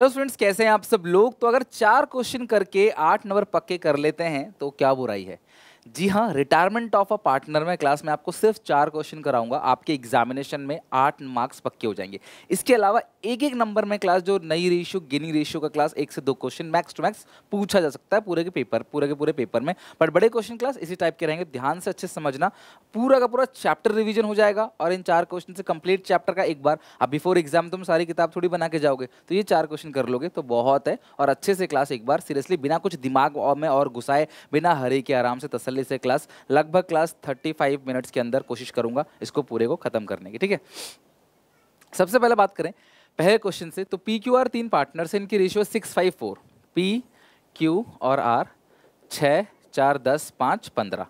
तो फ्रेंड्स कैसे हैं आप सब लोग तो अगर चार क्वेश्चन करके आठ नंबर पक्के कर लेते हैं तो क्या बुराई है जी हाँ रिटायरमेंट ऑफ अ पार्टनर में क्लास में आपको सिर्फ चार क्वेश्चन कराऊंगा आपके एग्जामिनेशन में आठ मार्क्स पक्के हो जाएंगे इसके अलावा एक एक नंबर में क्लास जो नई रेशियो गिनी रेशियो का क्लास एक से दो क्वेश्चन मैक्स टू मैक्स पूछा जा सकता है पूरे के पेपर पूरे के पूरे पेपर में बट बड़े क्वेश्चन क्लास इसी टाइप के रहेंगे ध्यान से अच्छे समझना पूरा का पूरा चैप्टर रिविजन हो जाएगा और इन चार क्वेश्चन से कंप्लीट चैप्टर का एक बार अब बिफोर एग्जाम तुम सारी किताब थोड़ी बना के जाओगे तो ये चार क्वेश्चन कर लोगे तो बहुत है और अच्छे से क्लास एक बार सीरियसली बिना कुछ दिमाग में और घुसाए बिना हरे के आराम से तसली लिए से क्लास लगभग क्लास 35 मिनट्स के अंदर कोशिश करूंगा इसको पूरे को ख़त्म करने की ठीक है सबसे पहले बात करें पहले क्वेश्चन से तो पी क्यू आर तीन पार्टनर्स हैं इनकी ratio six five four P Q और आर छः चार दस पाँच पंद्रह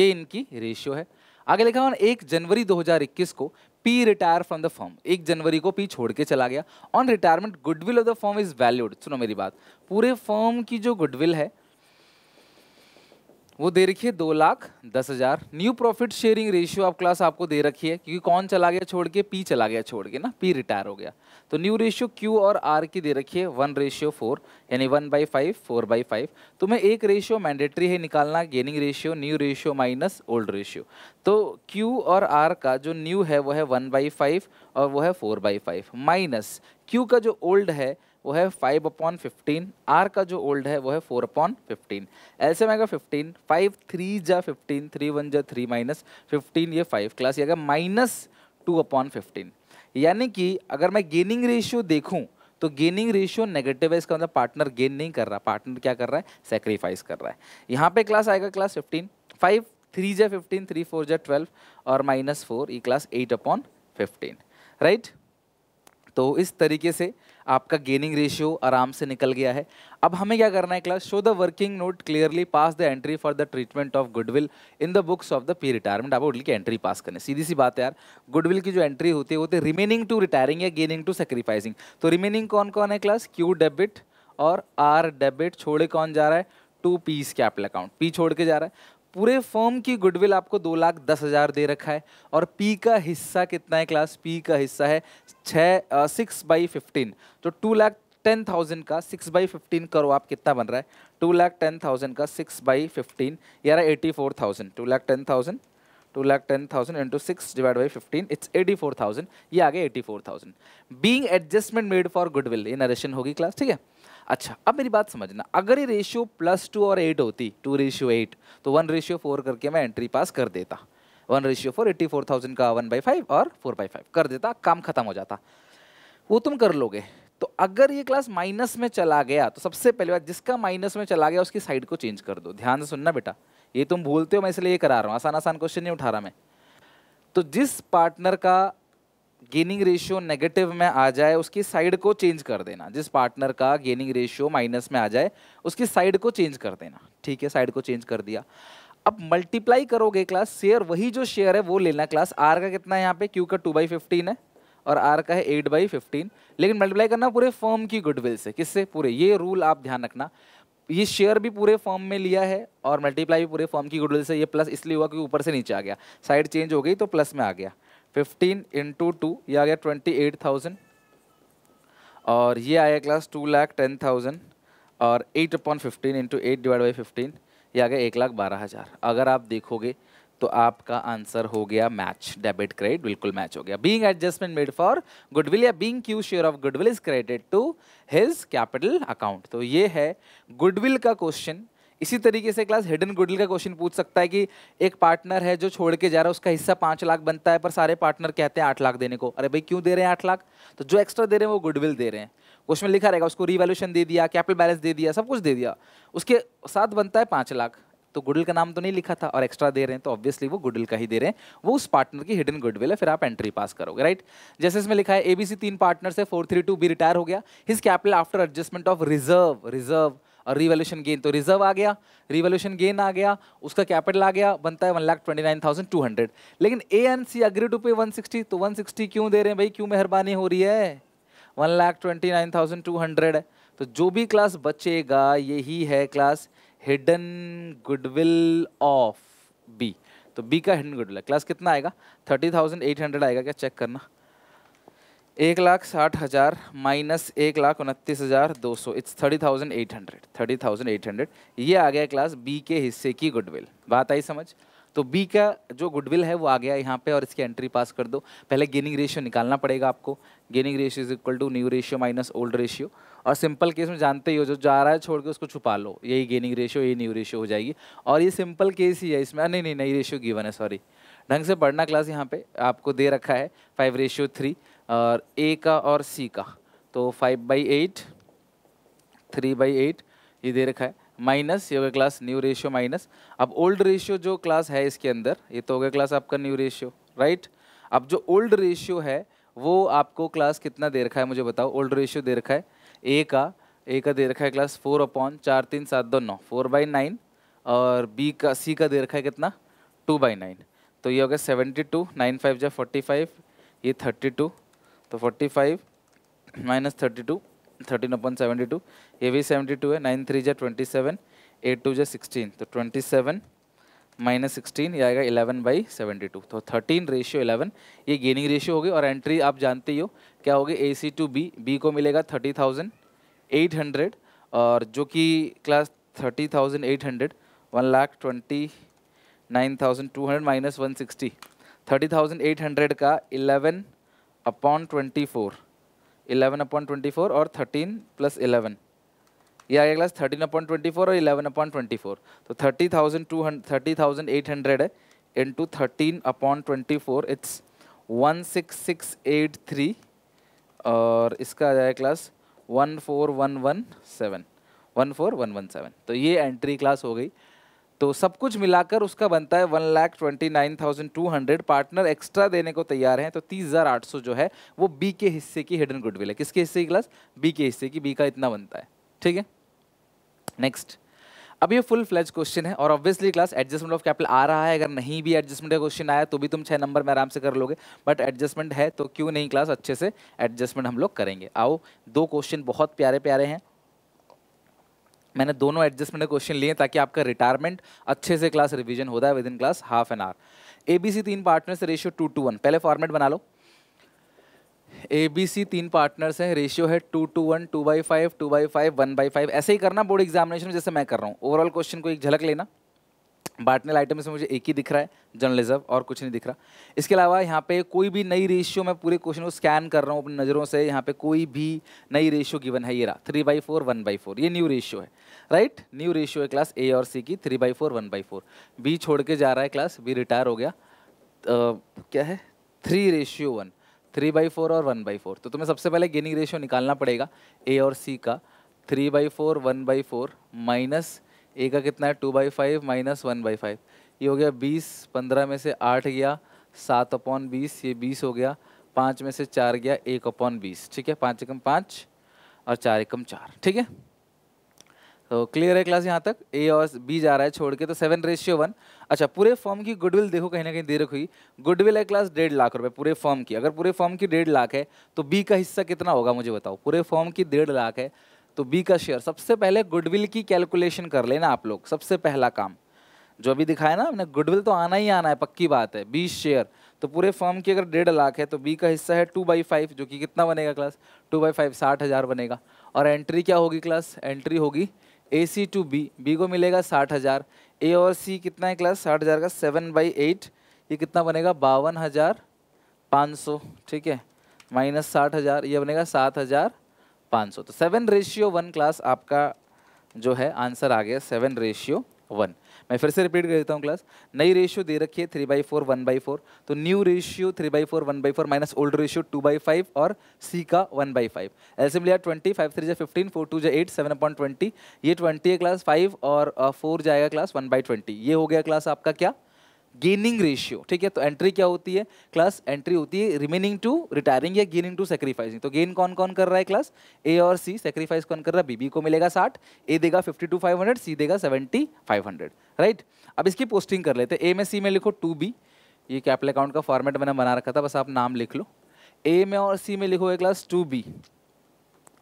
ये इनकी रेशियो है आगे लिखा हुआ एक जनवरी 2021 को P retire from the firm एक जनवरी को पी छोड़ के चला गया on retirement goodwill of the firm is valued सुनो मेरी बात पूरे फॉर्म की जो गुडविल है वो दे रखी है दो लाख दस हज़ार न्यू प्रॉफिट शेयरिंग रेशियो आप क्लास आपको दे रखी है क्योंकि कौन चला गया छोड़ के पी चला गया छोड़ के ना पी रिटायर हो गया तो न्यू रेशियो क्यू और आर की दे रखी है वन रेशियो फोर यानी one by five four by five तो मैं एक रेशियो मैंडेटरी है निकालना gaining ratio new ratio minus old ratio तो क्यू और आर का जो न्यू है वो है वन बाई फाइव और वो है four by five minus Q का जो ओल्ड है वो है फाइव अपॉन फिफ्टीन आर का जो ओल्ड है वो है फोर अपॉन फिफ्टीन ऐसे में आएगा फिफ्टीन फाइव थ्री जा फिफ्टीन थ्री वन जा थ्री माइनस फिफ्टीन ये फाइव क्लास ये आएगा माइनस टू अपॉन फिफ्टीन यानी कि अगर मैं गेनिंग रेशियो देखूं तो गेनिंग रेशियो नेगेटिव है इसका मतलब पार्टनर गेन नहीं कर रहा पार्टनर क्या कर रहा है सेक्रीफाइस कर रहा है यहाँ पे क्लास आएगा क्लास फिफ्टीन फाइव थ्री जै फिफ्टीन थ्री फोर जै ट्वेल्व और माइनस फोर ये class eight upon fifteen right तो इस तरीके से आपका गेनिंग रेशियो आराम से निकल गया है अब हमें क्या करना है class show the working note clearly pass the entry for the treatment of goodwill in the books of the P retirement आप उडल की एंट्री पास करने सीधी सी बात है यार गुडविल की जो एंट्री होती है वो होती रिमेनिंग टू रिटायरिंग या गेनिंग टू सेक्रीफाइसिंग तो रिमेनिंग कौन कौन है क्लास क्यू डेबिट और आर डेबिट छोड़े कौन जा रहा है to piece capital account P छोड़ के जा रहा है पूरे फॉर्म की गुडविल आपको दो लाख दस हज़ार दे रखा है और पी का हिस्सा कितना है क्लास पी का हिस्सा है छः सिक्स बाई फिफ्टीन तो टू लाख टेन थाउजेंड का सिक्स बाई फिफ्टीन करो आप कितना बन रहा है टू लाख टेन थाउजेंड का सिक्स बाई फिफ्टीन यार eighty four thousand two lakh ten thousand two lakh ten thousand into six divide by fifteen it's eighty four thousand ये आ गए eighty four thousand being adjustment made for goodwill ये narration होगी class ठीक है अच्छा अब मेरी बात समझना अगर ये रेशियो प्लस टू और एट होती टू रेशियो एट तो वन रेशियो फोर करके मैं एंट्री पास कर देता one ratio four eighty four thousand का वन बाई फाइव और फोर बाई फाइव कर देता काम खत्म हो जाता वो तुम कर लोगे तो अगर ये क्लास माइनस में चला गया तो सबसे पहले बात जिसका माइनस में चला गया उसकी साइड को चेंज कर दो ध्यान से सुनना बेटा ये तुम भूलते हो मैं इसलिए ये करा रहा हूँ आसान आसान क्वेश्चन नहीं उठा रहा मैं तो जिस पार्टनर का गेनिंग रेशियो नेगेटिव में आ जाए उसकी साइड को चेंज कर देना जिस पार्टनर का गेनिंग रेशियो माइनस में आ जाए उसकी साइड को चेंज कर देना ठीक है साइड को चेंज कर दिया अब मल्टीप्लाई करोगे क्लास शेयर वही जो शेयर है वो लेना क्लास आर का कितना है यहाँ पे क्यू का टू बाई फिफ्टीन है और आर का है एट बाई फिफ्टीन लेकिन मल्टीप्लाई करना पूरे फर्म की गुडविल से किससे पूरे ये रूल आप ध्यान रखना ये शेयर भी पूरे फॉर्म में लिया है और मल्टीप्लाई भी पूरे फॉर्म की गुडविल से ये प्लस इसलिए हुआ क्योंकि ऊपर से नीचे आ गया साइड चेंज हो गई तो प्लस में आ गया फिफ्टीन इंटू टू ये आ गया ट्वेंटी एट थाउजेंड और ये आया class two lakh ten thousand और eight upon fifteen into eight divide by fifteen ये आ गया एक लाख बारह हज़ार अगर आप देखोगे तो आपका आंसर हो गया मैच डेबिट क्रेडिट बिल्कुल मैच हो गया being adjustment made for goodwill या being Q share of goodwill is credited to his capital account तो ये है गुडविल का क्वेश्चन इसी तरीके से क्लास हिडन गुडविल का क्वेश्चन पूछ सकता है कि एक पार्टनर है जो छोड़ के जा रहा है उसका हिस्सा पाँच लाख बनता है पर सारे पार्टनर कहते हैं आठ लाख देने को अरे भाई क्यों दे रहे हैं आठ लाख तो जो एक्स्ट्रा दे रहे हैं वो गुडविल दे रहे हैं क्वेश्चन लिखा रहेगा उसको रिवैल्यूशन दे दिया कैपिटल बैलेंस दे दिया सब कुछ दे दिया उसके साथ बनता है पाँच लाख तो गुडल का नाम तो नहीं लिखा था और एक्स्ट्रा दे रहे हैं तो ऑब्वियसली वो गुडल का ही दे रहे हैं वो उस पार्टनर की हिडन गुडविल है फिर आप एंट्री पास करोगे राइट जैसे इसमें लिखा है एबीसी तीन पार्टनर से four three two B retire हो गया his capital after adjustment of reserve reserve और रिवोल्यूशन गेन तो रिजर्व आ गया रिवोल्यूशन गेन आ गया उसका कैपिटल आ गया बनता है one lakh twenty nine thousand two hundred लेकिन A and C agree to pay one sixty तो वन सिक्सटी क्यों दे रहे हैं भाई क्यों मेहरबानी हो रही है one lakh twenty nine thousand two hundred तो जो भी क्लास बचेगा यही है class hidden goodwill of B तो बी का हिडन गुडविल क्लास कितना आएगा थर्टी थाउजेंड एट हंड्रेड आएगा क्या चेक करना एक लाख साठ हज़ार माइनस एक लाख उनतीस हज़ार दो सौ it's thirty thousand eight hundred thirty thousand eight hundred ये आ गया क्लास बी के हिस्से की गुडविल बात आई समझ तो बी का जो गुडविल है वो आ गया यहाँ पे और इसकी एंट्री पास कर दो पहले गेनिंग रेशियो निकालना पड़ेगा आपको gaining ratio is equal to new ratio minus old ratio और सिंपल केस में जानते ही हो जो जा रहा है छोड़ के उसको छुपा लो यही गेनिंग रेशियो यही न्यू रेशियो हो जाएगी और ये सिंपल केस ही है इसमें नहीं नहीं नई रेशियो गिवन है सॉरी ढंग से पढ़ना क्लास यहाँ पे आपको दे रखा है फाइव रेशियो थ्री और ए का और सी का तो five by eight three by eight ये दे रखा है माइनस ये हो गया क्लास न्यू रेशियो माइनस अब ओल्ड रेशियो जो क्लास है इसके अंदर ये तो हो गया क्लास आपका न्यू रेशियो राइट अब जो ओल्ड रेशियो है वो आपको क्लास कितना दे रखा है मुझे बताओ ओल्ड रेशियो दे रखा है ए का ए का दे रखा है क्लास फोर अपॉन चार तीन सात दो नौ फोर बाई नाइन और बी का सी का दे रखा है कितना टू बाई नाइन तो ये हो गया सेवेंटी टू नाइन फाइव जो फोर्टी फाइव ये थर्टी टू तो forty five minus thirty two thirteen अपन सेवेंटी टू ये भी सेवेंटी टू है नाइन थ्री जै ट्वेंटी सेवन एट टू जै सिक्सटीन तो ट्वेंटी सेवन माइनस सिक्सटीन ये आएगा इलेवन बाई सेवेंटी टू तो थर्टीन रेशियो इलेवन ये गेनिंग रेशियो होगी और एंट्री आप जानते ही हो क्या होगी A C to B B को मिलेगा थर्टी थाउजेंड एट हंड्रेड और जो कि class thirty thousand eight hundred one lakh twenty nine thousand two hundred minus one sixty thirty thousand eight hundred का इलेवन अपॉन ट्वेंटी फोर 11 अपॉन 24 और 13 plus 11 ये आ गया क्लास 13 अपॉन 24 और 11 अपॉन 24 तो 30,200 30,800 है to thirteen upon twenty four it's one six six eight three और इसका आ जाएगा class one four one one seven one four one one seven तो ये एंट्री क्लास हो गई तो सब कुछ मिलाकर उसका बनता है one lakh twenty nine thousand two hundred partner extra देने को तैयार हैं तो तीस हज़ार आठ सौ जो है वो बी के हिस्से की हिडन गुडविल है किसके हिस्से की क्लास बी के हिस्से की बी का इतना बनता है ठीक है नेक्स्ट अब ये फुल फ्लैज क्वेश्चन है और obviously class adjustment of capital आ रहा है अगर नहीं भी एडजस्टमेंट का क्वेश्चन आया तो भी तुम छः नंबर में आराम से कर लोगे बट एडजस्टमेंट है तो क्यों नहीं क्लास अच्छे से एडजस्टमेंट हम लोग करेंगे आओ दो क्वेश्चन बहुत प्यारे प्यारे हैं मैंने दोनों एडजस्टमेंट क्वेश्चन लिए ताकि आपका रिटायरमेंट अच्छे से क्लास रिविजन होता है within class half an hour A B C तीन partners ratio two to one पहले फॉर्मेट बना लो ए बी सी तीन पार्टनर्स हैं रेशियो है two to one two by five two by five one by five ऐसे ही करना बोर्ड एग्जामिनेशन में जैसे मैं कर रहा हूँ ओवरऑल क्वेश्चन को एक झलक लेना बांटने आइटम में मुझे एक ही दिख रहा है जर्नलिज्म और कुछ नहीं दिख रहा इसके अलावा यहाँ पे कोई भी नई रेशियो मैं पूरे क्वेश्चन को स्कैन कर रहा हूँ अपनी नज़रों से यहाँ पे कोई भी नई रेशियो गिवन है ये रहा three by four one by four ये न्यू रेशियो है राइट न्यू रेशियो है क्लास ए और सी की three by four one by four B छोड़ के जा रहा है क्लास बी रिटायर हो गया तो, क्या है three ratio one three by four और वन बाई फोर तो तुम्हें सबसे पहले गेनिंग रेशियो निकालना पड़ेगा ए और सी का three by four one by four minus A का कितना है two by five minus one by five ये हो गया बीस पंद्रह में से आठ गया सात अपॉन बीस ये बीस हो गया पाँच में से चार गया एक अपॉन बीस ठीक है पाँच एकम पाँच और चार एकम चार ठीक है तो क्लियर है क्लास यहाँ तक ए और बी जा रहा है छोड़ के तो सेवन रेशियो वन अच्छा पूरे फॉर्म की गुडविल देखो कहीं ना कहीं दे रखी हुई गुडविल है क्लास डेढ़ लाख रुपए पूरे फॉर्म की अगर पूरे फॉर्म की डेढ़ लाख है तो बी का हिस्सा कितना होगा मुझे बताओ पूरे फॉर्म की डेढ़ लाख है तो बी का शेयर सबसे पहले गुडविल की कैलकुलेशन कर लेना आप लोग सबसे पहला काम जो अभी दिखाया ना हमने गुडविल तो आना ही आना है पक्की बात है बीस शेयर तो पूरे फॉर्म की अगर डेढ़ लाख है तो बी का हिस्सा है टू बाई फाइव जो कि कितना बनेगा क्लास टू बाई फाइव साठ हज़ार बनेगा और एंट्री क्या होगी क्लास एंट्री होगी A C to B B को मिलेगा साठ हज़ार ए और सी कितना है क्लास साठ हज़ार का सेवन बाई एट ये कितना बनेगा बावन हज़ार पाँच सौ ठीक है माइनस साठ हज़ार ये बनेगा सात हज़ार पाँच सौ तो सेवन रेशियो वन क्लास आपका जो है आंसर आ गया सेवन रेशियो वन मैं फिर से रिपीट कर देता हूँ क्लास नई रेशियो दे रखी है three by four one by four तो new ratio three by four one by four minus old ratio two by five और सी का वन बाई फाइव में लिया ट्वेंटी फाइव थ्री जो फिफ्टीन फोर टू जो एट सेवन अपॉइंट ट्वेंटी ये twenty है class five और four uh, जाएगा क्लास वन बाई ट्वेंटी ये हो गया क्लास आपका क्या गेनिंग रेशियो ठीक है तो एंट्री क्या होती है क्लास एंट्री होती है रिमेनिंग टू रिटायरिंग या गेनिंग टू सेक्रीफाइसिंग तो गेन कौन कौन कर रहा है क्लास ए और सी सेक्रीफाइस कौन कर रहा है बीबी को मिलेगा साठ ए देगा fifty two five hundred C देगा सेवेंटी फाइव हंड्रेड राइट अब इसकी पोस्टिंग कर लेते हैं ए में सी में लिखो टू बी ये कैपिटल अकाउंट का फॉर्मेट मैंने बना रखा था बस आप नाम लिख लो ए में और सी में लिखोगे क्लास टू बी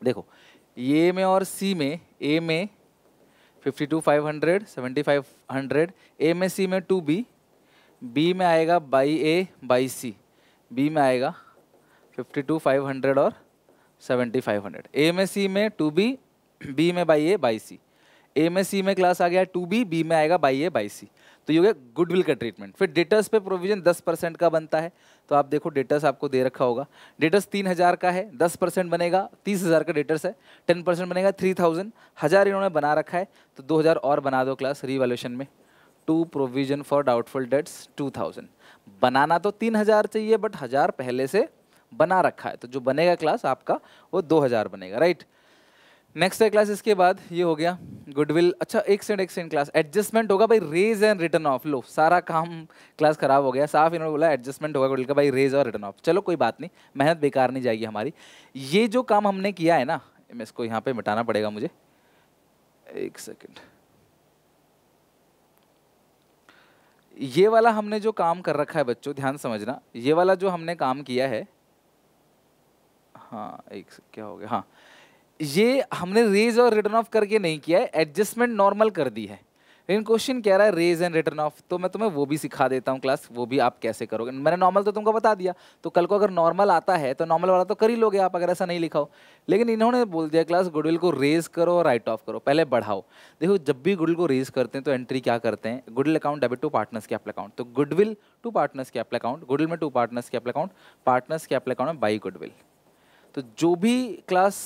देखो ए में और सी में ए में fifty two five hundred seventy five hundred A में सी में टू बी बी में आएगा by A by C B में आएगा 52 500 और 7500 ए में सी में टू बी बी में by A by C A में सी में क्लास आ गया टू बी बी में आएगा बाई ए बाई सी तो ये हो गया गुडविल का ट्रीटमेंट फिर डेटर्स पे प्रोविजन 10 परसेंट का बनता है तो आप देखो डेटर्स आपको दे रखा होगा डेटर्स तीन हज़ार का है 10 परसेंट बनेगा तीस हज़ार का डेटर्स है 10 परसेंट बनेगा 3000 हज़ार इन्होंने बना रखा है तो 2000 और बना दो क्लास रिवॉल्यूशन में to provision for doubtful debts two thousand बनाना तो तीन हज़ार चाहिए बट हज़ार पहले से बना रखा है तो जो बनेगा क्लास आपका वो दो हज़ार बनेगा राइट नेक्स्ट है क्लास इसके बाद ये हो गया गुडविल अच्छा एक सेकंड एक सेकंड क्लास एडजस्टमेंट होगा भाई रेज एंड रिटर्न ऑफ लो सारा काम क्लास खराब हो गया साफ इन्होंने बोला एडजस्टमेंट होगा गुडविल का भाई रेज और रिटर्न ऑफ चलो कोई बात नहीं मेहनत बेकार नहीं जाएगी हमारी ये जो काम हमने किया है ना मैं इसको यहाँ पे मिटाना पड़ेगा मुझे एक सेकेंड ये वाला हमने जो काम कर रखा है बच्चों ध्यान समझना ये वाला जो हमने काम किया है हाँ एक क्या हो गया हाँ ये हमने रेज और रिटर्न ऑफ करके नहीं किया है एडजस्टमेंट नॉर्मल कर दी है लेकिन क्वेश्चन कह रहा है रेज एंड रिटर्न ऑफ तो मैं तुम्हें वो भी सिखा देता हूँ क्लास वो भी आप कैसे करोगे मैंने नॉर्मल तो तुमको बता दिया तो कल को अगर नॉर्मल आता है तो नॉर्मल वाला तो कर ही लोगे आप अगर ऐसा नहीं लिखाओ लेकिन इन्होंने बोल दिया क्लास गुडविल को रेज करो और राइट ऑफ करो पहले बढ़ाओ देखो जब भी गुडविल को रेज करते हैं तो एंट्री क्या करते हैं goodwill account debit to partners अपल अकाउंट तो गुडविल टू पार्टनर्स अपल अकाउंट गुडविल में टू पार्टनर्स अपल अकाउंट पार्टनर्स अपल अकाउंट में बाई गुडविल तो जो भी क्लास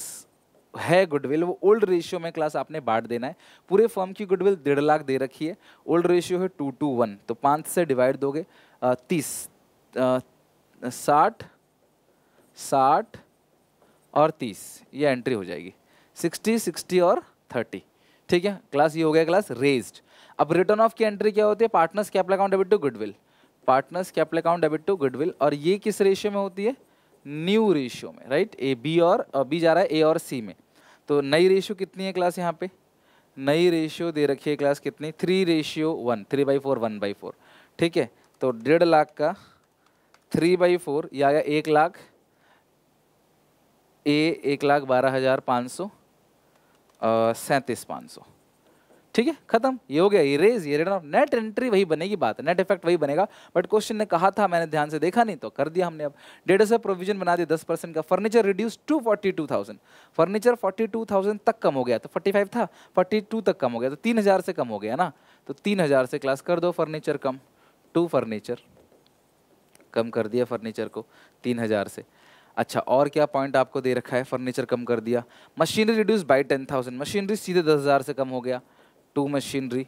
है गुडविल वो ओल्ड रेशियो में क्लास आपने बांट देना है पूरे फर्म की गुडविल डेढ़ लाख दे रखी है ओल्ड रेशियो है टू टू वन तो पाँच से डिवाइड दोगे तीस साठ साठ और तीस ये एंट्री हो जाएगी सिक्सटी सिक्सटी और थर्टी ठीक है क्लास ये हो गया क्लास रेज्ड अब रिटर्न ऑफ की एंट्री क्या होती है partners capital account debit to goodwill partners capital account debit to goodwill और ये किस रेशियो में होती है न्यू रेशियो में राइट ए बी और बी जा रहा है ए और सी में तो नई रेशियो कितनी है क्लास यहाँ पे नई रेशियो दे रखी है क्लास कितनी three ratio one three by four one by four ठीक है तो डेढ़ लाख का थ्री बाई फोर या आया एक लाख ए एक लाख बारह हज़ार पाँच सौ सैंतीस पाँच सौ ठीक है खत्म ये हो गया इरेज ये ऑफ नेट एंट्री वही बनेगी बात नेट इफेक्ट वही बनेगा बट क्वेश्चन ने कहा था मैंने ध्यान से देखा नहीं तो कर दिया हमने अब डेढ़ सौ प्रोविजन बना दिया दस परसेंट का furniture reduce to forty two thousand furniture forty two thousand तक कम हो गया तो फोर्टी फाइव था फोर्टी टू तक कम हो गया तो तीन हज़ार से कम हो गया ना तो तीन हज़ार से क्लास कर दो फर्नीचर कम टू फर्नीचर कम कर दिया फर्नीचर को तीन हज़ार से अच्छा और क्या पॉइंट आपको दे रखा है फर्नीचर कम कर दिया machinery reduce by ten thousand machinery सीधे दस हज़ार से कम हो गया टू मशीनरी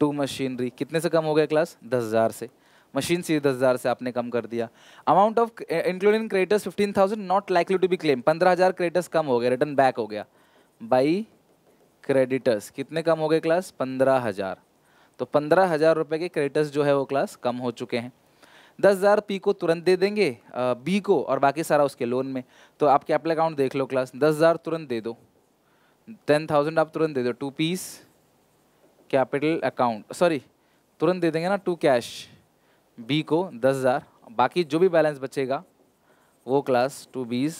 टू मशीनरी कितने से कम हो गया क्लास दस हज़ार से मशीन सी दस हज़ार से आपने कम कर दिया amount of including creditors fifteen thousand not likely to be claim पंद्रह हज़ार क्रेडिटर्स कम हो गए रिटर्न बैक हो गया बाई क्रेडिटर्स कितने कम हो गए क्लास पंद्रह हज़ार तो पंद्रह हज़ार रुपये के क्रेडिटर्स जो है वो क्लास कम हो चुके हैं दस हज़ार पी को तुरंत दे देंगे बी को और बाकी सारा उसके लोन में तो आपके अपल अकाउंट देख लो क्लास दस हज़ार तुरंत दे दो टेन थाउजेंड आप तुरंत दे दो to piece capital account sorry तुरंत दे देंगे ना टू कैश बी को दस हज़ार बाकी जो भी बैलेंस बचेगा वो class to B's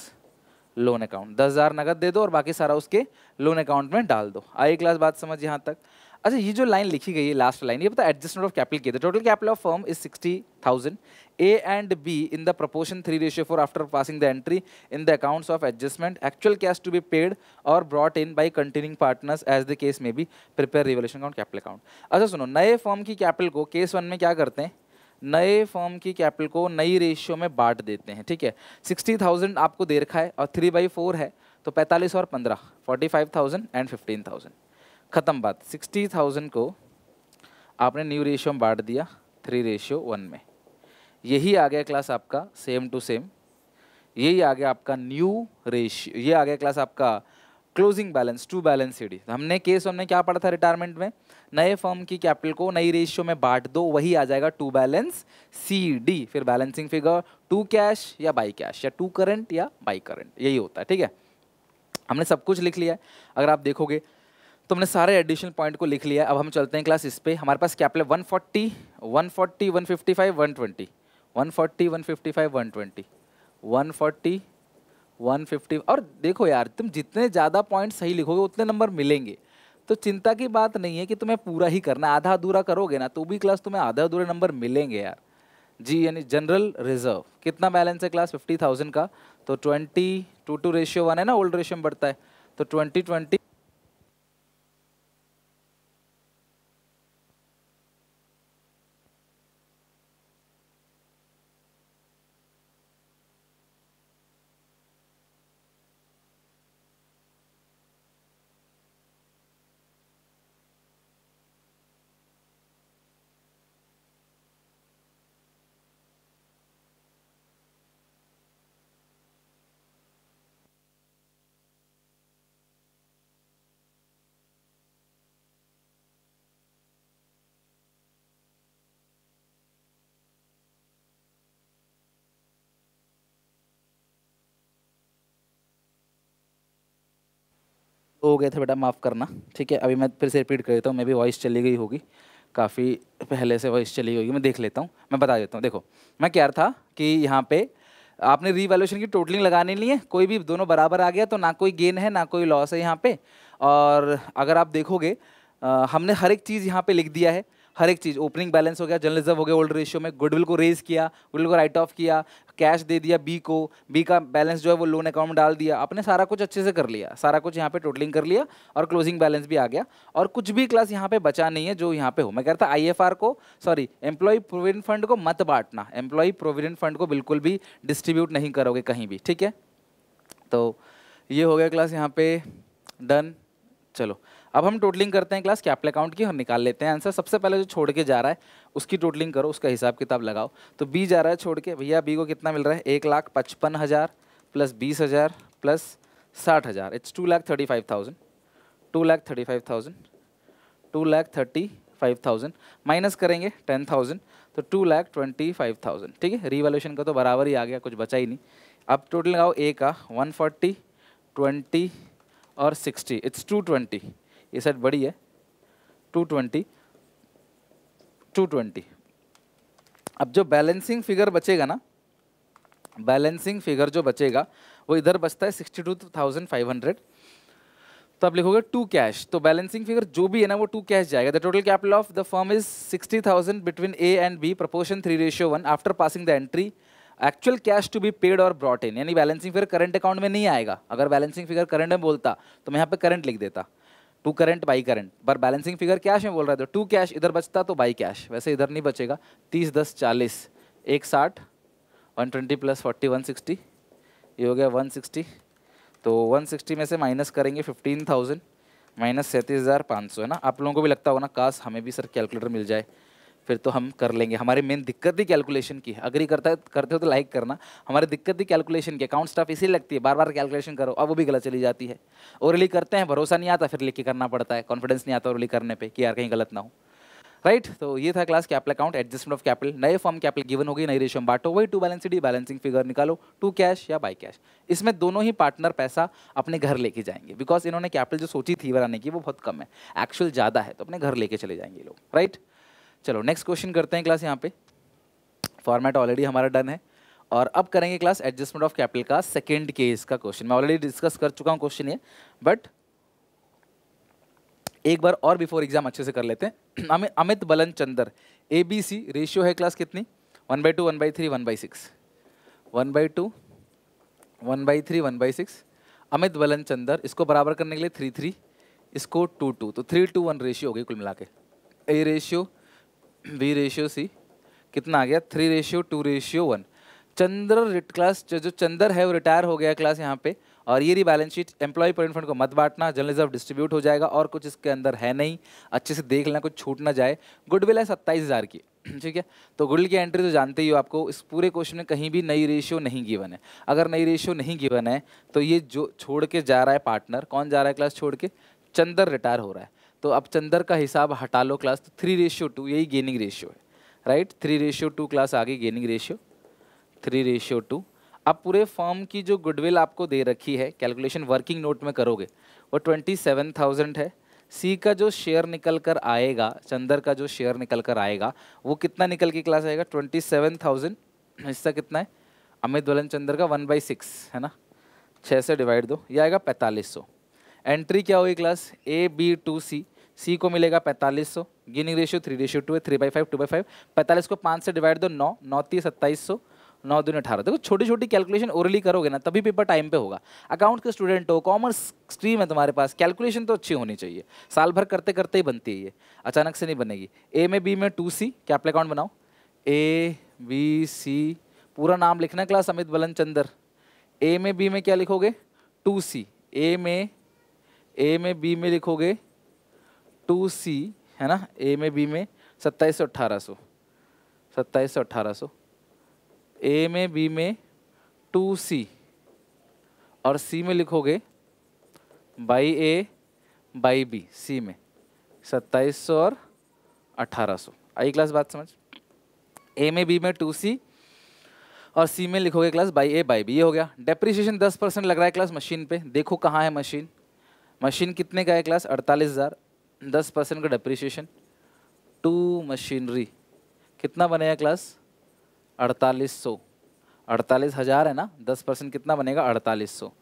loan account दस हज़ार नकद दे दो और बाकी सारा उसके लोन अकाउंट में डाल दो आई क्लास बात समझ यहाँ तक अच्छा ये जो लाइन लिखी गई है लास्ट लाइन ये पता एडजस्टमेंट ऑफ कैपिटल की total capital of firm is sixty thousand A and B in the proportion three ratio four after passing the entry in the accounts of adjustment actual cash to be paid और brought in by continuing partners as the case may be prepare revaluation account capital account अच्छा सुनो नए form की capital को case one में क्या करते हैं नए फॉर्म की कैपिटल को नई रेशियो में बांट देते हैं ठीक है सिक्सटी थाउजेंड आपको दे रखा है और थ्री बाई फोर है तो पैंतालीस और पंद्रह forty five thousand and fifteen thousand ख़त्म बात सिक्सटी थाउजेंड को आपने न्यू रेशियो में बांट दिया थ्री रेशियो वन में यही आ गया क्लास आपका सेम टू सेम यही आ गया आपका न्यू रेशियो ये आ गया क्लास आपका closing balance to balance CD हमने केस हमने क्या पढ़ा था रिटायरमेंट में नए फर्म की कैपिटल को नई रेशियो में बांट दो वही आ जाएगा टू बैलेंस सी फिर बैलेंसिंग फिगर टू कैश या बाई कैश या टू करंट या बाई करंट यही होता है ठीक है हमने सब कुछ लिख लिया है अगर आप देखोगे तुमने सारे एडिशनल पॉइंट को लिख लिया अब हम चलते हैं क्लास इस पे हमारे पास क्या प्ले one one one one one forty forty forty fifty five twenty one fifty five one twenty one forty one fifty और देखो यार तुम जितने ज़्यादा पॉइंट सही लिखोगे उतने नंबर मिलेंगे तो चिंता की बात नहीं है कि तुम्हें पूरा ही करना आधा अधूरा करोगे ना तो भी क्लास तुम्हें आधा अधूरे नंबर मिलेंगे यार जी यानी जनरल रिजर्व कितना बैलेंस है क्लास फिफ्टी थाउजेंड का तो twenty two two ratio one है ना ओल्ड रेशियो में बढ़ता है तो ट्वेंटी ट्वेंटी हो गए थे बेटा माफ़ करना ठीक है अभी मैं फिर से रिपीट कर देता हूँ मे भी वॉइस चली गई होगी काफ़ी पहले से वॉइस चली होगी मैं देख लेता हूँ मैं बता देता हूँ देखो मैं क्या था कि यहाँ पे आपने रीवैल्यूशन की टोटलिंग लगाने है कोई भी दोनों बराबर आ गया तो ना कोई गेन है ना कोई लॉस है यहाँ पे और अगर आप देखोगे आ, हमने हर एक चीज़ यहाँ पे लिख दिया है हर एक चीज़ ओपनिंग बैलेंस हो गया जर्नलिज्म हो गया ओल्ड रेशियो में गुडविल को रेज किया गुडविल को राइट ऑफ किया कैश दे दिया बी को बी का बैलेंस जो है वो लोन अकाउंट डाल दिया आपने सारा कुछ अच्छे से कर लिया सारा कुछ यहाँ पे टोटलिंग कर लिया और क्लोजिंग बैलेंस भी आ गया और कुछ भी क्लास यहाँ पे बचा नहीं है जो यहाँ पे हो मैं कहता आई एफ आर को सॉरी एम्प्लॉय प्रोविडेंट फंड को मत बांटना एम्प्लॉय प्रोविडेंट फंड को बिल्कुल भी डिस्ट्रीब्यूट नहीं करोगे कहीं भी ठीक है तो ये हो गया क्लास यहाँ पे डन चलो अब हम टोटलिंग करते हैं क्लास कैपिटल अकाउंट की और निकाल लेते हैं आंसर सबसे पहले जो छोड़ के जा रहा है उसकी टोटलिंग करो उसका हिसाब किताब लगाओ तो बी जा रहा है छोड़ के भैया बी को कितना मिल रहा है एक लाख पचपन हज़ार प्लस बीस हज़ार प्लस साठ हज़ार it's two lakh thirty five thousand two lakh thirty five thousand two lakh thirty five thousand minus करेंगे टेन थाउजेंड तो two lakh twenty five thousand ठीक है रिवॉल्यूशन का तो बराबर ही आ गया कुछ बचा ही नहीं अब टोटल लगाओ ए का वन फोर्टी ट्वेंटी और सिक्सटी इट्स टू ट्वेंटी ये साइड बड़ी है टू ट्वेंटी टू ट्वेंटी अब जो बैलेंसिंग फिगर बचेगा ना बैलेंसिंग फिगर जो बचेगा वो इधर बचता है sixty two thousand five hundred तो आप लिखोगे टू कैश तो बैलेंसिंग फिगर जो भी है ना वो टू कैश जाएगा the total capital of the firm is sixty thousand between A and B proportion three ratio one after passing the entry actual cash to be paid और brought in यानी balancing figure current account में नहीं आएगा अगर balancing figure current में बोलता तो मैं यहाँ पे करंट लिख देता टू करेंट बाई करेंट पर बैलेंसिंग फिगर कैश में बोल रहे थे टू कैश इधर बचता तो बाई कैश वैसे इधर नहीं बचेगा तीस दस चालीस एक साठ one twenty plus forty one sixty ये हो गया वन सिक्सटी तो वन सिक्सटी में से माइनस करेंगे फिफ्टीन थाउजेंड माइनस सैंतीस हज़ार पाँच सौ है ना आप लोगों को भी लगता होगा ना काश हमें भी सर कैलकुलेटर मिल जाए फिर तो हम कर लेंगे हमारी मेन दिक्कत ही कैलकुलेशन की है अग्री करता है करते हो तो लाइक करना हमारी दिक्कत ही कैलकुलेशन की अकाउंट स्टाफ इसी लगती है बार बार कैलकुलेशन करो अब वो भी गलत चली जाती है ओरली करते हैं भरोसा नहीं आता फिर लिख के करना पड़ता है कॉन्फिडेंस नहीं आता ओरली करने पर कि यार कहीं गलत ना हो राइट right? तो ये था class capital account adjustment of capital नए फॉर्म कैपिटल गिवन होगी नई रेशियो बांटो वही to balance D balancing figure निकालो टू कैश या बाई कैश इसमें दोनों ही पार्टनर पैसा अपने घर लेके जाएंगे बिकॉज इन्होंने कैपिटल जो सोची थी बनाने की वो बहुत कम है एक्चुअल ज़्यादा है तो अपने घर लेके चले जाएंगे लोग राइट right? चलो नेक्स्ट क्वेश्चन करते हैं क्लास यहाँ पे फॉर्मेट ऑलरेडी हमारा डन है और अब करेंगे क्लास एडजस्टमेंट ऑफ कैपिटल का सेकेंड केस का क्वेश्चन मैं ऑलरेडी डिस्कस कर चुका हूँ क्वेश्चन ये बट एक बार और बिफोर एग्जाम अच्छे से कर लेते हैं Amit Balan Chander A B C ratio है क्लास कितनी one by two one by three one by six one by two one by three one by six Amit Balan Chander इसको बराबर करने के लिए थ्री थ्री इसको टू टू तो थ्री टू वन रेशियो हो गई कुल मिला के A ratio B ratio C कितना आ गया three ratio two ratio one Chandra writ class जो चंद्र है वो रिटायर हो गया क्लास यहाँ पे और ये रही balance sheet employee provident fund को मत बांटना जनरल रिजर्व डिस्ट्रीब्यूट हो जाएगा और कुछ इसके अंदर है नहीं अच्छे से देख लेना कुछ छूट ना जाए गुडविल है सत्ताईस हज़ार की ठीक है तो गुडविल की एंट्री तो जानते ही हो आपको इस पूरे क्वेश्चन में कहीं भी नई रेशियो नहीं गिवन है अगर नई रेशियो नहीं गिवन है तो ये जो छोड़ के जा रहा है पार्टनर कौन जा रहा है क्लास छोड़ के चंदर रिटायर हो रहा है तो अब चंदर का हिसाब हटा लो क्लास तो थ्री रेशियो टू यही गेनिंग रेशियो है right three ratio two class आगे gaining ratio three ratio two अब पूरे फॉर्म की जो गुडविल आपको दे रखी है कैलकुलेशन वर्किंग नोट में करोगे वो ट्वेंटी सेवन थाउजेंड है सी का जो शेयर निकल कर आएगा चंदर का जो शेयर निकल कर आएगा वो कितना निकल के क्लास आएगा ट्वेंटी सेवन थाउजेंड हिस्सा कितना है अमित वलन चंदर का वन बाई सिक्स है ना छः से डिवाइड दो ये आएगा पैंतालीस सौ एंट्री क्या हुई class A B to C C को मिलेगा पैंतालीस सौ gaining ratio three ratio two है three by five two by five पैंतालीस को पाँच से डिवाइड दो नौ नौ तीस सत्ताईस सौ नौ दिन अठारह देखो छोटी छोटी कैलकुलेशन ओरली करोगे ना तभी पेपर टाइम पे होगा अकाउंट के स्टूडेंट हो कॉमर्स स्ट्रीम है तुम्हारे पास कैलकुलेशन तो अच्छी होनी चाहिए साल भर करते करते ही बनती है ये अचानक से नहीं बनेगी ए में बी में टू सी क्या आप अकाउंट बनाओ ए बी सी पूरा नाम लिखना क्लास अमित बलन चंदर ए में बी में क्या लिखोगे टू सी ए में ए में बी में लिखोगे टू सी है ना ए में बी में सत्ताईस सौ अट्ठारह सौ सत्ताईस सौ अट्ठारह सौ ए में बी में टू सी और सी में लिखोगे by A by B C में सत्ताईस सौ और अट्ठारह सौ आई क्लास बात समझ ए में बी में टू सी और सी में लिखोगे class by A by B ये हो गया डेप्रिसिएशन दस परसेंट लग रहा है क्लास मशीन पे देखो कहाँ है मशीन मशीन कितने का है क्लास अड़तालीस हज़ार दस परसेंट का डिप्रिसिएशन टू मशीनरी कितना बनेगा क्लास अड़तालीस सौ अड़तालीस हज़ार है ना दस परसेंट कितना बनेगा अड़तालीस सौ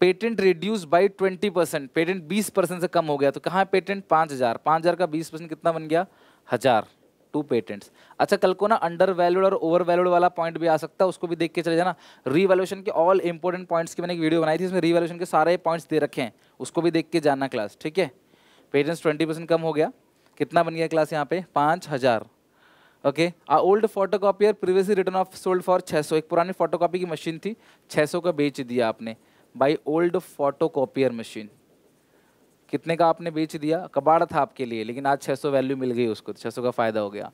patent reduce by twenty percent patent बीस परसेंट से कम हो गया तो कहाँ पेटेंट पाँच हज़ार पाँच हज़ार का बीस परसेंट कितना बन गया हज़ार टू पेटेंट्स अच्छा कल को ना अंडर वैल्यूड और ओवर वैल्यूड वाला पॉइंट भी आ सकता है उसको भी देख के चले जाना रीवैल्यूशन के ऑल इंपॉर्टेंट पॉइंट्स की मैंने एक वीडियो बनाई थी इसमें रीवैल्यूशन के सारे पॉइंट्स दे रखे हैं उसको भी देख के जानना क्लास ठीक है पेजेंस ट्वेंटी परसेंट कम हो गया कितना बन गया क्लास यहाँ पे पाँच हज़ार ओके आ old photocopier previously written off sold for छः सौ एक पुरानी फोटो कॉपी की मशीन थी छः सौ का बेच दिया आपने by old photocopier machine कितने का आपने बेच दिया कबाड़ था आपके लिए लेकिन आज सौ वैल्यू मिल गई उसको छः सौ का फ़ायदा हो गया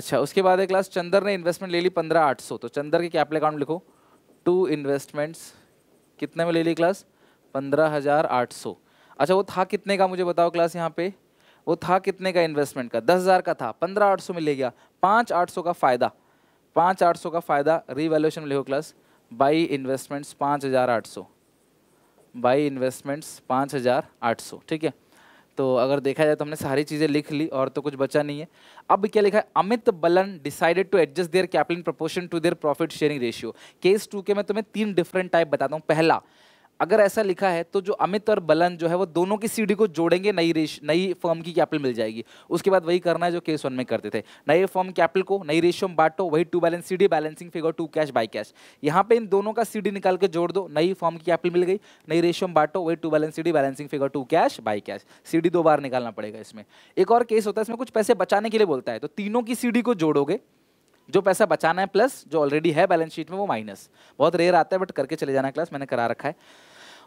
अच्छा उसके बाद एक क्लास चंदर ने इन्वेस्टमेंट ले ली पंद्रह आठ सौ तो चंदर के कैपिटल अकाउंट लिखो टू इन्वेस्टमेंट्स कितने में ले ली क्लास पंद्रह हज़ार आठ सौ अच्छा वो था कितने का मुझे बताओ क्लास यहाँ पे वो था कितने का इन्वेस्टमेंट का दस हज़ार का था पंद्रह आठ सौ में ले गया पाँच आठ सौ का फ़ायदा पाँच आठ सौ का फ़ायदा रीवैल्यूशन में लिखो क्लास बाई इन्वेस्टमेंट्स पाँच हज़ार आठ सौ बाई इन्वेस्टमेंट्स पाँच हज़ार आठ सौ ठीक है तो अगर देखा जाए तो हमने सारी चीज़ें लिख ली और तो कुछ बचा नहीं है अब क्या लिखा है Amit Balan decided to adjust their capital proportion to their profit sharing ratio case two के मैं तुम्हें तीन डिफरेंट टाइप बताता हूँ पहला अगर ऐसा लिखा है तो जो अमित और बलन जो है वो दोनों की सीढ़ी को जोड़ेंगे नई रेश नई फर्म की कैपिटल मिल जाएगी उसके बाद वही करना है जो केस वन में करते थे नए फर्म कैपिटल को नई रेशियो में बांटो वही to balance CD balancing figure to cash by cash यहाँ पे इन दोनों का सीढ़ी निकाल के जोड़ दो नई फॉर्म की कैपिटल मिल गई नई रेशियो में बांटो वही to balance CD balancing figure to cash by cash CD दो बार निकालना पड़ेगा इसमें एक और केस होता है इसमें कुछ पैसे बचाने के लिए बोलता है तो तीनों की सीडी को जोड़ोगे जो पैसा बचाना है प्लस जो ऑलरेडी है बैलेंस शीट में वो माइनस बहुत रेयर आता है बट करके चले जाना क्लास मैंने करा रखा है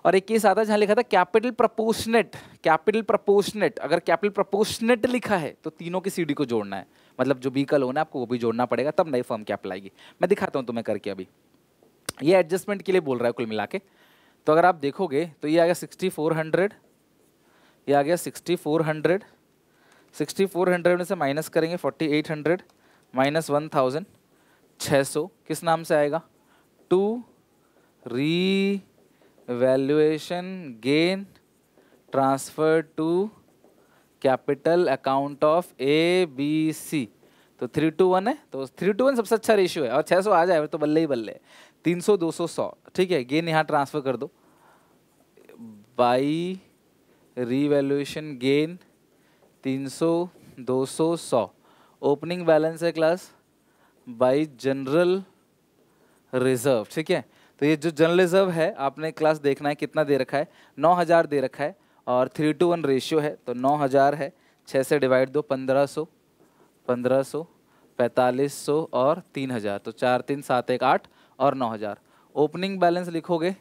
और एक केस आता है जहाँ लिखा था कैपिटल प्रपोशनेट कैपिटल प्रपोशनेट अगर कैपिटल प्रपोशनेट लिखा है तो तीनों की सीडी को जोड़ना है मतलब जो बी का लोन है आपको वो भी जोड़ना पड़ेगा तब नई फॉर्म क्या आएगी मैं दिखाता हूँ तुम्हें करके अभी ये एडजस्टमेंट के लिए बोल रहा है कुल मिला के तो अगर आप देखोगे तो ये आ गया सिक्सटी फोर हंड्रेड ये आ गया sixty four hundred sixty four hundred में से माइनस करेंगे forty eight hundred minus one thousand छः सौ किस नाम से आएगा to revaluation gain transfer to capital account of A B C तो थ्री टू वन है तो थ्री टू वन सबसे अच्छा रेशियो है और छः सौ आ जाए तो बल्ले ही बल्ले तीन सौ दो सौ सौ ठीक है गेन यहाँ ट्रांसफ़र कर दो बाई रीवैल्यूएशन गेन तीन सौ दो सौ सौ ओपनिंग बैलेंस है क्लास बाई जनरल रिजर्व ठीक है तो ये जो जनरल रिजर्व है आपने क्लास देखना है कितना दे रखा है नौ हज़ार दे रखा है और थ्री टू वन रेशियो है तो नौ हज़ार है छः से डिवाइड दो पंद्रह सौ पंद्रह सौ पैंतालीस सौ और तीन हज़ार तो चार तीन सात एक आठ और नौ हज़ार ओपनिंग बैलेंस लिखोगे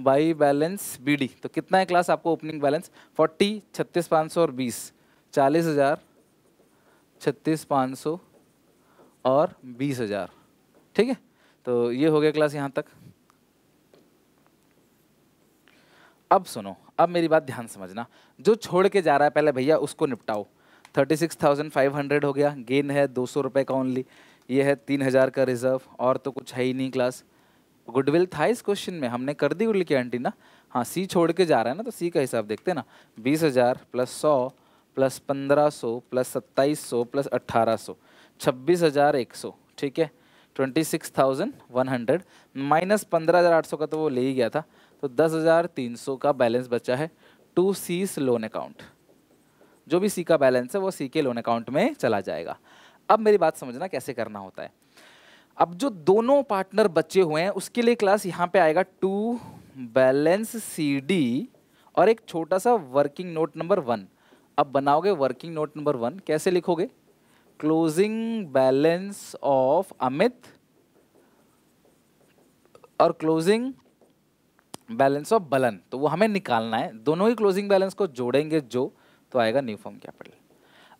बाई बैलेंस बीडी तो कितना है क्लास आपको ओपनिंग बैलेंस फोर्टी छत्तीस पाँच सौ और बीस चालीस हज़ार छत्तीस पाँच सौ और बीस हज़ार ठीक है तो ये हो गया क्लास यहाँ तक अब सुनो अब मेरी बात ध्यान समझना जो छोड़ के जा रहा है पहले भैया उसको निपटाओ thirty six thousand five hundred हो गया गेन है दो सौ रुपये का ओनली ये है तीन हज़ार का रिजर्व और तो कुछ है ही नहीं क्लास गुडविल था इस क्वेश्चन में हमने कर दी गुडविल की एंट्री ना हाँ सी छोड़ के जा रहा है ना तो सी का हिसाब देखते हैं ना बीस हज़ार प्लस सौ प्लस पंद्रह सौ प्लस सत्ताईस सौ प्लस अट्ठारह सौ छब्बीस हज़ार एक सौ ठीक है twenty six thousand one hundred minus पंद्रह हज़ार आठ सौ का तो वो ले ही गया था तो दस हज़ार तीन सौ का बैलेंस बचा है टू सीस लोन अकाउंट जो भी सी का बैलेंस है वो सी के लोन अकाउंट में चला जाएगा अब मेरी बात समझना कैसे करना होता है अब जो दोनों पार्टनर बचे हुए हैं उसके लिए क्लास यहाँ पे आएगा टू बैलेंस सी डी और एक छोटा सा वर्किंग नोट नंबर वन अब बनाओगे वर्किंग नोट नंबर वन कैसे लिखोगे क्लोजिंग बैलेंस ऑफ अमित और क्लोजिंग बैलेंस ऑफ बलन तो वो हमें निकालना है दोनों ही क्लोजिंग बैलेंस को जोड़ेंगे जो तो आएगा न्यू फॉर्म कैपिटल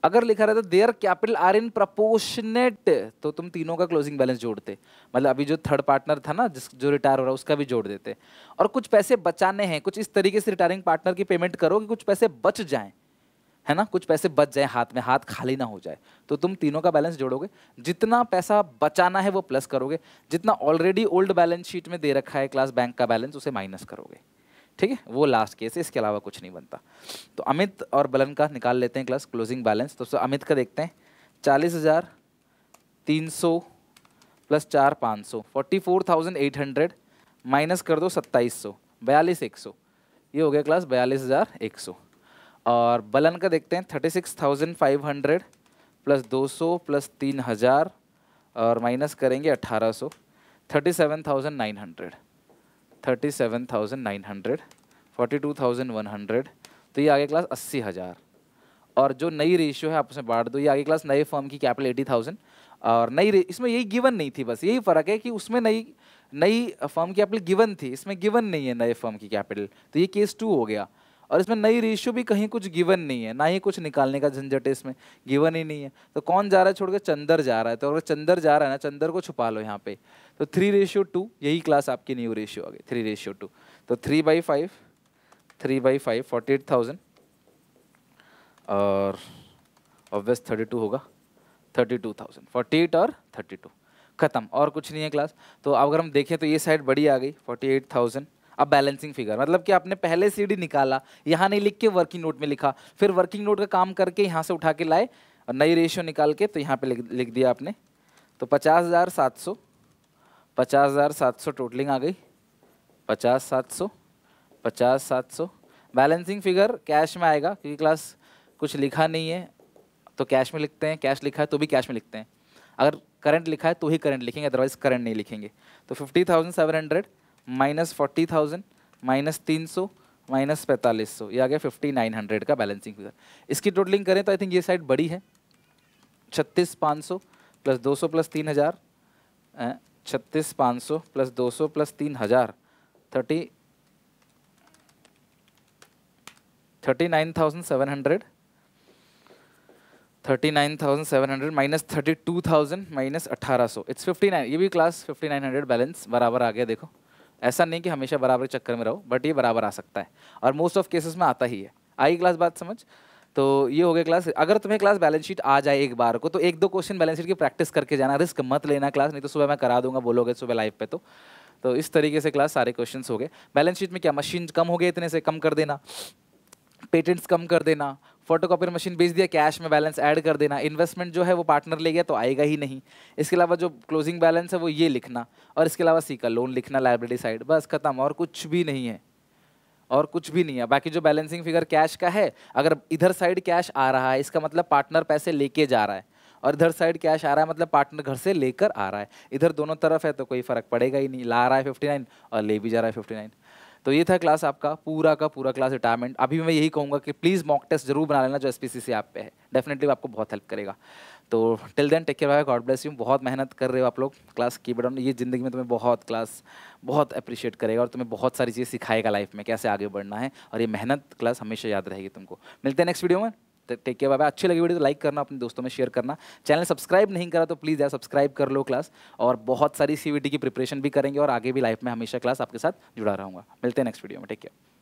अगर लिखा रहता their capital are in proportionate तो तुम तीनों का क्लोजिंग बैलेंस जोड़ते मतलब अभी जो थर्ड पार्टनर था ना जिस जो रिटायर हो रहा है उसका भी जोड़ देते और कुछ पैसे बचाने हैं कुछ इस तरीके से रिटायरिंग पार्टनर की पेमेंट करो कि कुछ पैसे बच जाएं है ना कुछ पैसे बच जाए हाथ में हाथ खाली ना हो जाए तो तुम तीनों का बैलेंस जोड़ोगे जितना पैसा बचाना है वो प्लस करोगे जितना ऑलरेडी ओल्ड बैलेंस शीट में दे रखा है क्लास बैंक का बैलेंस उसे माइनस करोगे ठीक है वो लास्ट केस है इसके अलावा कुछ नहीं बनता तो अमित और बलन का निकाल लेते हैं क्लास क्लोजिंग बैलेंस तो अमित का देखते हैं चालीस हज़ार तीन सौ प्लस चार पाँच सौ forty four thousand eight hundred minus कर दो सत्ताईस सौ बयालीस एक सौ ये हो गया क्लास बयालीस हज़ार एक सौ और बलन का देखते हैं thirty six thousand five hundred plus दो सौ प्लस तीन हज़ार और माइनस करेंगे अट्ठारह सौ thirty seven thousand nine hundred thirty seven thousand nine hundred forty two thousand one hundred तो ये आगे क्लास अस्सी हज़ार और जो नई रेशियो है आप उसमें बांट दो ये आगे क्लास नए फॉर्म की कैपिटल एटी थाउजेंड और नई इसमें यही गिवन नहीं थी बस यही फ़र्क है कि उसमें नई नई फॉर्म की कैपिटल गिवन थी इसमें गिवन नहीं है नए फॉर्म की कैपिटल तो ये केस टू हो गया और इसमें नई रेशियो भी कहीं कुछ गिवन नहीं है ना ही कुछ निकालने का झंझट है इसमें गिवन ही नहीं है तो कौन जा रहा है छोड़कर चंदर जा रहा है तो अगर चंदर जा रहा है ना चंदर को छुपा लो यहाँ पे तो थ्री रेशियो टू यही क्लास आपकी न्यू रेशियो आ गई थ्री रेशियो टू तो three by five three by five forty eight thousand और ऑब्वियस थर्टी टू होगा thirty two thousand forty eight और थर्टी टू ख़त्म और कुछ नहीं है क्लास तो अगर हम देखें तो ये साइड बड़ी आ गई फोर्टी एट थाउजेंड अब बैलेंसिंग फिगर मतलब कि आपने पहले सीडी निकाला यहाँ नहीं लिख के वर्किंग नोट में लिखा फिर वर्किंग नोट का काम करके यहाँ से उठा के लाए और नई रेशियो निकाल के तो यहाँ पे लिख लिख दिया आपने तो पचास हज़ार सात सौ पचास हज़ार सात सौ टोटलिंग आ गई पचास सात सौ पचास सात सौ बैलेंसिंग फिगर कैश में आएगा क्योंकि क्लास कुछ लिखा नहीं है तो कैश में लिखते हैं कैश लिखा है तो भी कैश में लिखते हैं अगर करंट लिखा है तो ही करंट लिखेंगे अदरवाइज करंट नहीं लिखेंगे तो fifty thousand seven hundred minus forty thousand minus तीन सौ माइनस पैंतालीस सौ या आ गया फिफ्टी नाइन हंड्रेड का बैलेंसिंग फिगर इसकी टोटलिंग करें तो आई थिंक ये साइड बड़ी है छत्तीस पाँच सौ प्लस दो सौ प्लस तीन हज़ार छत्तीस पाँच सौ प्लस दो सौ प्लस तीन हज़ार thirty thirty nine thousand seven hundred thirty nine thousand seven hundred minus thirty two thousand minus अट्ठारह सौ इट्स फिफ्टी नाइन ये भी class fifty nine hundred balance बराबर आ गया देखो ऐसा नहीं कि हमेशा बराबर चक्कर में रहो बट ये बराबर आ सकता है और मोस्ट ऑफ केसेस में आता ही है आई क्लास बात समझ तो ये हो गया क्लास अगर तुम्हें क्लास बैलेंस शीट आ जाए एक बार को तो एक दो क्वेश्चन बैलेंस शीट की प्रैक्टिस करके जाना रिस्क मत लेना क्लास नहीं तो सुबह मैं करा दूंगा बोलोगे सुबह लाइव पे तो तो इस तरीके से क्लास सारे क्वेश्चंस हो गए बैलेंस शीट में क्या मशीन कम हो गए इतने से कम कर देना पेटेंट्स कम कर देना फ़ोटो कॉपी मशीन बेच दिया कैश में बैलेंस ऐड कर देना इन्वेस्टमेंट जो है वो पार्टनर ले गया तो आएगा ही नहीं इसके अलावा जो क्लोजिंग बैलेंस है वो ये लिखना और इसके अलावा सी का लोन लिखना लाइब्रेरी साइड बस खत्म और कुछ भी नहीं है और कुछ भी नहीं है बाकी जो बैलेंसिंग फिगर कैश का है अगर इधर साइड कैश आ रहा है इसका मतलब पार्टनर पैसे लेके जा रहा है और इधर साइड कैश आ रहा है मतलब पार्टनर घर से लेकर आ रहा है इधर दोनों तरफ है तो कोई फर्क पड़ेगा ही नहीं ला रहा है फिफ्टी नाइन और ले भी जा रहा है फिफ्टी नाइन तो ये था क्लास आपका पूरा का पूरा क्लास रिटायरमेंट अभी मैं यही कहूँगा कि प्लीज़ मॉक टेस्ट जरूर बना लेना जो एस पी ऐप पे है डेफिनेटली आपको बहुत हेल्प करेगा तो till then take care bye God bless you बहुत मेहनत कर रहे हो आप लोग क्लास की बट ये ज़िंदगी में तुम्हें बहुत क्लास बहुत अप्रिशिएट करेगा और तुम्हें बहुत सारी चीज़ें सिखाएगा लाइफ में कैसे आगे बढ़ना है और ये मेहनत क्लास हमेशा याद रहेगी तुमको मिलते हैं नेक्स्ट वीडियो में टेक केयर बाय अच्छी लगी वीडियो तो लाइक करना अपने दोस्तों में शेयर करना चैनल सब्सक्राइब नहीं करा तो प्लीज़ यार सब्सक्राइब कर लो क्लास और बहुत सारी सी की प्रिपरेशन भी करेंगे और आगे भी लाइफ में हमेशा क्लास आपके साथ जुड़ा रहूँगा मिलते हैं नेक्स्ट वीडियो में टेक केयर